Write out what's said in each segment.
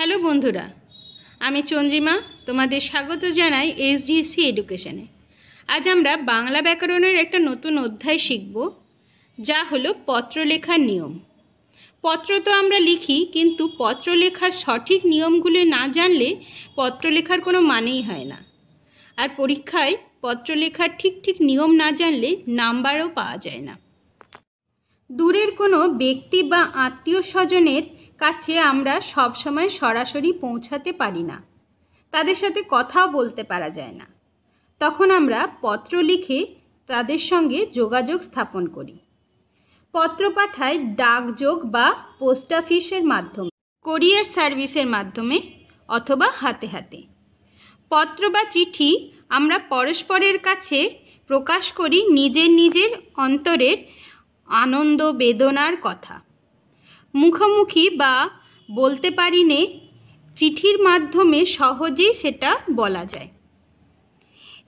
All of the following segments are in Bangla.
হ্যালো বন্ধুরা আমি চন্দ্রিমা তোমাদের স্বাগত জানাই এসডিসি এডুকেশনে আজ আমরা বাংলা ব্যাকরণের একটা নতুন অধ্যায় শিখব যা হলো পত্র লেখার নিয়ম পত্র তো আমরা লিখি কিন্তু পত্র লেখার সঠিক নিয়মগুলি না জানলে পত্র লেখার কোনো মানেই হয় না আর পরীক্ষায় পত্র লেখার ঠিক ঠিক নিয়ম না জানলে নাম্বারও পাওয়া যায় না দূরের কোনো ব্যক্তি বা আত্মীয় স্বজনের কাছে আমরা সবসময় সরাসরি পৌঁছাতে পারি না তাদের সাথে কথাও বলতে পারা যায় না তখন আমরা পত্র লিখে তাদের সঙ্গে যোগাযোগ স্থাপন করি পত্র পাঠায় ডাকযোগ বা পোস্ট অফিসের মাধ্যমে কোরিয়ার সার্ভিসের মাধ্যমে অথবা হাতে হাতে পত্র বা চিঠি আমরা পরস্পরের কাছে প্রকাশ করি নিজের নিজের অন্তরের আনন্দ বেদনার কথা মুখোমুখি বা বলতে পারি নে চিঠির মাধ্যমে সহজেই সেটা বলা যায়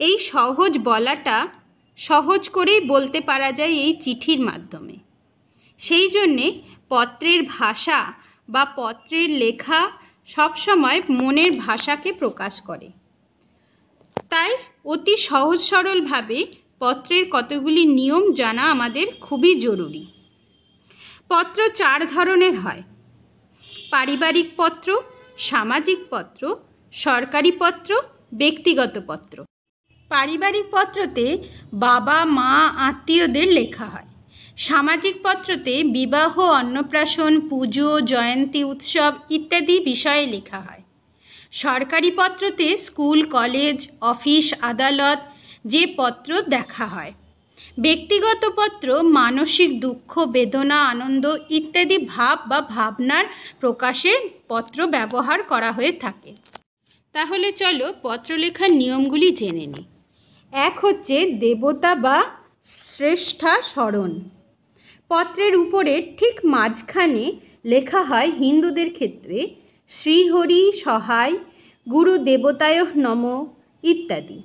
এই সহজ বলাটা সহজ করেই বলতে পারা যায় এই চিঠির মাধ্যমে সেই জন্যে পত্রের ভাষা বা পত্রের লেখা সবসময় মনের ভাষাকে প্রকাশ করে তাই অতি সহজ সরলভাবে পত্রের কতগুলি নিয়ম জানা আমাদের খুবই জরুরি পত্র চার ধরনের হয় পারিবারিক পত্র সামাজিক পত্র সরকারি পত্র ব্যক্তিগত পত্র পারিবারিক পত্রতে বাবা মা আত্মীয়দের লেখা হয় সামাজিক পত্রতে বিবাহ অন্নপ্রাশন পুজো জয়ন্তী উৎসব ইত্যাদি বিষয়ে লেখা হয় সরকারি পত্রতে স্কুল কলেজ অফিস আদালত যে পত্র দেখা হয় ব্যক্তিগত পত্র মানসিক দুঃখ বেদনা আনন্দ ইত্যাদি ভাব বা ভাবনার প্রকাশে পত্র ব্যবহার করা হয়ে থাকে তাহলে চলো পত্র লেখার নিয়মগুলি জেনে নিই এক হচ্ছে দেবতা বা শ্রেষ্ঠা স্মরণ পত্রের উপরে ঠিক মাঝখানে লেখা হয় হিন্দুদের ক্ষেত্রে শ্রীহরি সহায় গুরু দেবতায় নম ইত্যাদি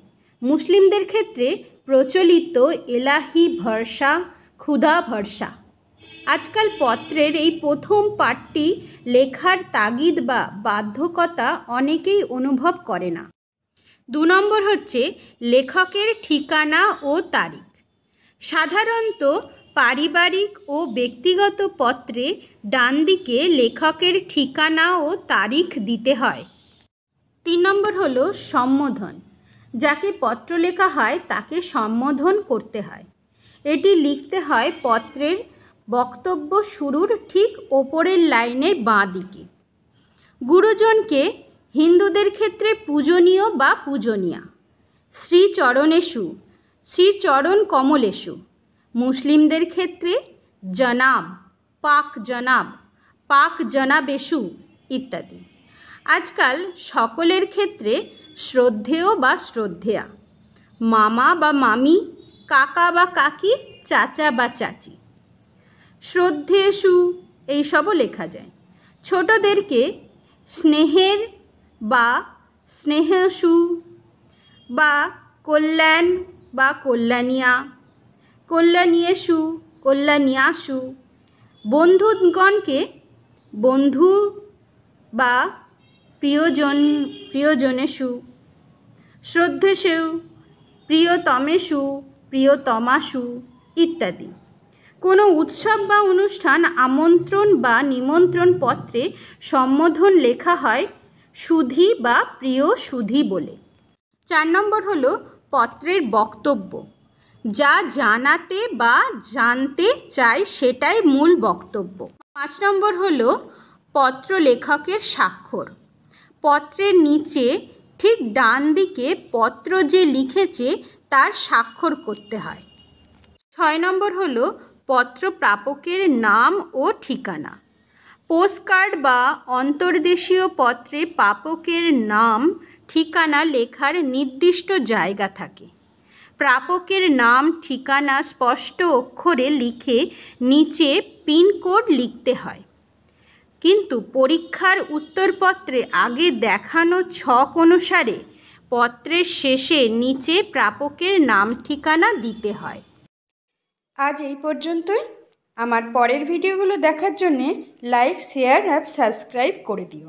মুসলিমদের ক্ষেত্রে প্রচলিত এলাহি ভরসা ক্ষুধা ভরসা আজকাল পত্রের এই প্রথম পাঠটি লেখার তাগিদ বা বাধ্যকতা অনেকেই অনুভব করে না দু নম্বর হচ্ছে লেখকের ঠিকানা ও তারিখ সাধারণত পারিবারিক ও ব্যক্তিগত পত্রে ডান দিকে লেখকের ঠিকানা ও তারিখ দিতে হয় তিন নম্বর হলো সম্বোধন যাকে পত্র লেখা হয় তাকে সম্বোধন করতে হয় এটি লিখতে হয় পত্রের বক্তব্য শুরুর ঠিক ওপরের লাইনের বাঁ দিকে গুরুজনকে হিন্দুদের ক্ষেত্রে পূজনীয় বা পূজনীয়া শ্রীচরণেশু শ্রীচরণ কমলেশু মুসলিমদের ক্ষেত্রে জনাব পাক জনাব পাক জনাবেশু ইত্যাদি আজকাল সকলের ক্ষেত্রে শ্রদ্ধেয় বা শ্রদ্ধেয়া মামা বা মামি কাকা বা কাকি চাচা বা চাচি শ্রদ্ধেষু এইসবও লেখা যায় ছোটদেরকে স্নেহের বা স্নেহসু বা কল্যাণ বা কল্যাণিয়া কল্যাণীয়েশু কল্যাণিয়াসু বন্ধুগণকে বন্ধু বা প্রিয়জন প্রিয়জনেষু শ্রদ্ধেষু প্রিয়তমেষু প্রিয়তমাসু ইত্যাদি কোনো উৎসব বা অনুষ্ঠান আমন্ত্রণ বা নিমন্ত্রণ পত্রে সম্বোধন লেখা হয় সুধি বা প্রিয় সুধি বলে চার নম্বর হল পত্রের বক্তব্য যা জানাতে বা জানতে চায় সেটাই মূল বক্তব্য পাঁচ নম্বর হল পত্র লেখকের স্বাক্ষর পত্রের নিচে ঠিক ডান দিকে পত্র যে লিখেছে তার স্বাক্ষর করতে হয় ছয় নম্বর হলো পত্র প্রাপকের নাম ও ঠিকানা পোস্টকার্ড বা অন্তর্দেশীয় পত্রে প্রাপকের নাম ঠিকানা লেখার নির্দিষ্ট জায়গা থাকে প্রাপকের নাম ঠিকানা স্পষ্ট অক্ষরে লিখে নিচে পিনকোড লিখতে হয় কিন্তু পরীক্ষার উত্তরপত্রে আগে দেখানো ছক অনুসারে পত্রের শেষে নিচে প্রাপকের নাম ঠিকানা দিতে হয় আজ এই পর্যন্তই আমার পরের ভিডিওগুলো দেখার জন্যে লাইক শেয়ার অ্যাপ সাবস্ক্রাইব করে দিও